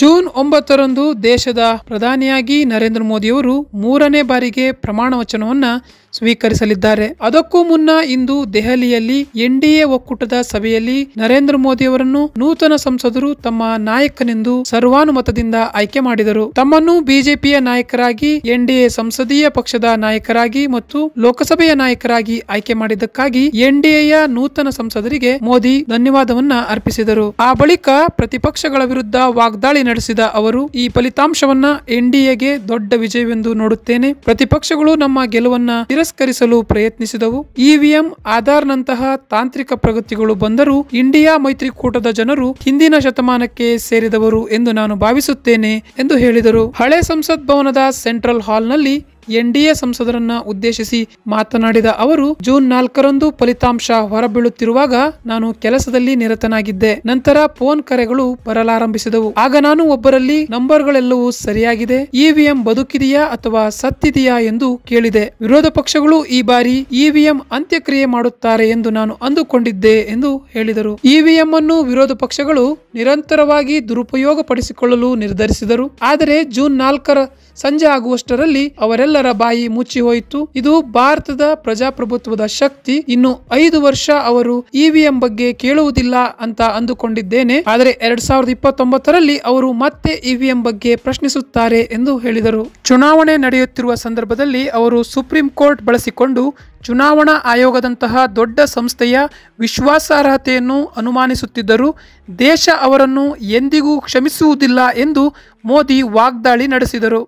June ಒಂಬತ್ತರಂದು ದೇಶದ ಪ್ರಧಾನಿಯಾಗಿ ನರೇಂದ್ರ ಮೋದಿಯವರು ಮೂರನೇ ಬಾರಿಗೆ ಪ್ರಮಾಣ ವಚನವನ್ನು ಸ್ವೀಕರಿಸಲಿದ್ದಾರೆ ಅದಕ್ಕೂ ಮುನ್ನ ಇಂದು ದೆಹಲಿಯಲ್ಲಿ ಎನ್ ಡಿ ಎ ಒಕ್ಕೂಟದ ಸಭೆಯಲ್ಲಿ ನರೇಂದ್ರ ಮೋದಿಯವರನ್ನು ನೂತನ ಸಂಸದರು ತಮ್ಮ ನಾಯಕನೆಂದು ಸರ್ವಾನುಮತದಿಂದ ಆಯ್ಕೆ ಮಾಡಿದರು ತಮ್ಮನ್ನು ಬಿಜೆಪಿಯ ನಾಯಕರಾಗಿ ಎನ್ ಡಿ ಸಂಸದೀಯ ಪಕ್ಷದ ನಾಯಕರಾಗಿ ಮತ್ತು ಲೋಕಸಭೆಯ ನಾಯಕರಾಗಿ ಆಯ್ಕೆ ಮಾಡಿದ್ದಕ್ಕಾಗಿ ಎನ್ ಡಿ ನೂತನ ಸಂಸದರಿಗೆ ಮೋದಿ ಧನ್ಯವಾದವನ್ನ ಅರ್ಪಿಸಿದರು ಆ ಬಳಿಕ ಪ್ರತಿಪಕ್ಷಗಳ ವಿರುದ್ಧ ವಾಗ್ದಾಳಿ ನಡೆಸಿದ ಅವರು ಈ ಫಲಿತಾಂಶವನ್ನ ಎನ್ಡಿಎಗೆ ದೊಡ್ಡ ವಿಜಯವೆಂದು ನೋಡುತ್ತೇನೆ ಪ್ರತಿಪಕ್ಷಗಳು ನಮ್ಮ ಗೆಲುವನ್ನ ತಿರಸ್ಕರಿಸಲು ಪ್ರಯತ್ನಿಸಿದವು ಇವಿಎಂ ಆಧಾರ್ ನಂತಹ ತಾಂತ್ರಿಕ ಪ್ರಗತಿಗಳು ಬಂದರೂ ಇಂಡಿಯಾ ಮೈತ್ರಿಕೂಟದ ಜನರು ಹಿಂದಿನ ಶತಮಾನಕ್ಕೆ ಸೇರಿದವರು ಎಂದು ನಾನು ಭಾವಿಸುತ್ತೇನೆ ಎಂದು ಹೇಳಿದರು ಹಳೆ ಸಂಸತ್ ಭವನದ ಸೆಂಟ್ರಲ್ ಹಾಲ್ನಲ್ಲಿ ಎನ್ಡಿಎ ಸಂಸದರನ್ನ ಉದ್ದೇಶಿಸಿ ಮಾತನಾಡಿದ ಅವರು ಜೂನ್ ನಾಲ್ಕರಂದು ಫಲಿತಾಂಶ ಹೊರಬೀಳುತ್ತಿರುವಾಗ ನಾನು ಕೆಲಸದಲ್ಲಿ ನಿರತನಾಗಿದ್ದೆ ನಂತರ ಫೋನ್ ಕರೆಗಳು ಬರಲಾರಂಭಿಸಿದವು ಆಗ ನಾನು ಒಬ್ಬರಲ್ಲಿ ನಂಬರ್ಗಳೆಲ್ಲವೂ ಸರಿಯಾಗಿದೆ ಇವಿಎಂ ಬದುಕಿದೆಯಾ ಅಥವಾ ಸತ್ತಿದೆಯಾ ಎಂದು ಕೇಳಿದೆ ವಿರೋಧ ಪಕ್ಷಗಳು ಈ ಬಾರಿ ಇವಿಎಂ ಅಂತ್ಯಕ್ರಿಯೆ ಮಾಡುತ್ತಾರೆ ಎಂದು ನಾನು ಅಂದುಕೊಂಡಿದ್ದೆ ಎಂದು ಹೇಳಿದರು ಇವಿಎಂ ಅನ್ನು ವಿರೋಧ ಪಕ್ಷಗಳು ನಿರಂತರವಾಗಿ ದುರುಪಯೋಗ ಪಡಿಸಿಕೊಳ್ಳಲು ನಿರ್ಧರಿಸಿದರು ಆದರೆ ಜೂನ್ ನಾಲ್ಕರ ಸಂಜೆ ಆಗುವಷ್ಟರಲ್ಲಿ ಅವರೆಲ್ಲರ ಬಾಯಿ ಮುಚ್ಚಿ ಹೋಯಿತು ಇದು ಭಾರತದ ಪ್ರಜಾಪ್ರಭುತ್ವದ ಶಕ್ತಿ ಇನ್ನು ಐದು ವರ್ಷ ಅವರು ಇವಿಎಂ ಬಗ್ಗೆ ಕೇಳುವುದಿಲ್ಲ ಅಂತ ಅಂದುಕೊಂಡಿದ್ದೇನೆ ಆದರೆ ಎರಡ್ ಸಾವಿರದ ಇಪ್ಪತ್ತೊಂಬತ್ತರಲ್ಲಿ ಅವರು ಮತ್ತೆ ಇವಿಎಂ ಬಗ್ಗೆ ಪ್ರಶ್ನಿಸುತ್ತಾರೆ ಎಂದು ಹೇಳಿದರು ಚುನಾವಣೆ ನಡೆಯುತ್ತಿರುವ ಸಂದರ್ಭದಲ್ಲಿ ಅವರು ಸುಪ್ರೀಂ ಕೋರ್ಟ್ ಬಳಸಿಕೊಂಡು ಚುನಾವಣಾ ಆಯೋಗದಂತಹ ದೊಡ್ಡ ಸಂಸ್ಥೆಯ ವಿಶ್ವಾಸಾರ್ಹತೆಯನ್ನು ಅನುಮಾನಿಸುತ್ತಿದ್ದರೂ ದೇಶ ಅವರನ್ನು ಎಂದಿಗೂ ಕ್ಷಮಿಸುವುದಿಲ್ಲ ಎಂದು ಮೋದಿ ವಾಗ್ದಾಳಿ ನಡೆಸಿದರು